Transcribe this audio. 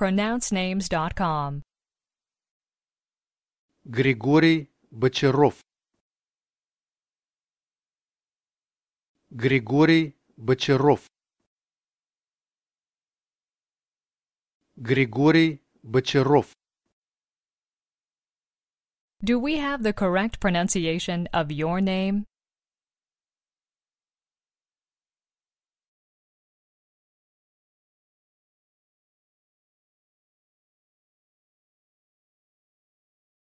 pronouncenames.com. Grigory Бочаров Grigory Бочаров Grigory Бочаров Do we have the correct pronunciation of your name?